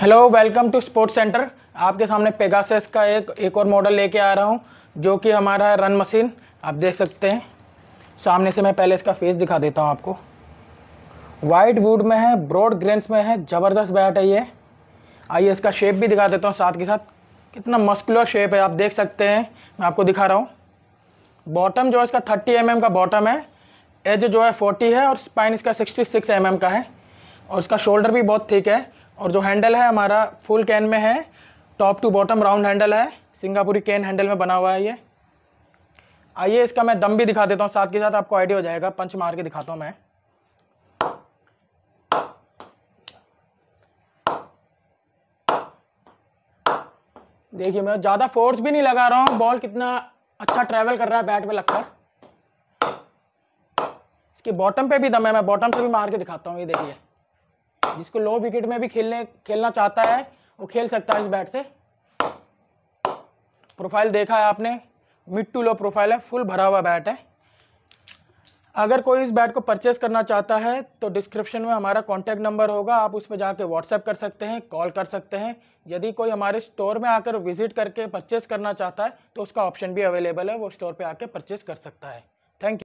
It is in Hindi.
hello welcome to sports centre आपके सामने पेगासेस का एक एक और मॉडल लेके आ रहा हूँ जो कि हमारा है रन मशीन आप देख सकते हैं सामने से मैं पहले इसका फेस दिखा देता हूँ आपको वाइट वुड में है ब्रॉड ग्रेन्स में है ज़बरदस्त बैट है ये आइए इसका शेप भी दिखा देता हूँ साथ के साथ कितना मस्कुलर शेप है आप देख सकते हैं मैं आपको दिखा रहा हूँ बॉटम जो है इसका थर्टी एम mm का बॉटम है एज जो है फोर्टी है और स्पाइन इसका सिक्सटी सिक्स mm का है और इसका शोल्डर भी बहुत ठीक है और जो हैंडल है हमारा फुल कैन में है top to bottom round handle है सिंगापुरी कैन हैंडल में बना हुआ है ये आइए इसका मैं दम भी दिखा देता हूँ साथ के साथ आपको आइडिया हो जाएगा पंच मार के दिखाता हूँ मैं देखिए मैं ज़्यादा फोर्स भी नहीं लगा रहा हूँ बॉल कितना अच्छा ट्रैवल कर रहा है बैट में लगकर इसके बॉटम पे भी दम है मैं बॉटम से भी मार के दिखाता हूँ ये देखिए जिसको लो विकेट में भी खेलने खेलना चाहता है वो खेल सकता है इस बैट से प्रोफाइल देखा है आपने मिड टू लो प्रोफाइल है फुल भरा हुआ बैट है अगर कोई इस बैट को परचेस करना चाहता है तो डिस्क्रिप्शन में हमारा कॉन्टैक्ट नंबर होगा आप उस पर जाके व्हाट्सएप कर सकते हैं कॉल कर सकते हैं यदि कोई हमारे स्टोर में आकर विजिट करके परचेस करना चाहता है तो उसका ऑप्शन भी अवेलेबल है वो स्टोर पर आकर परचेस कर सकता है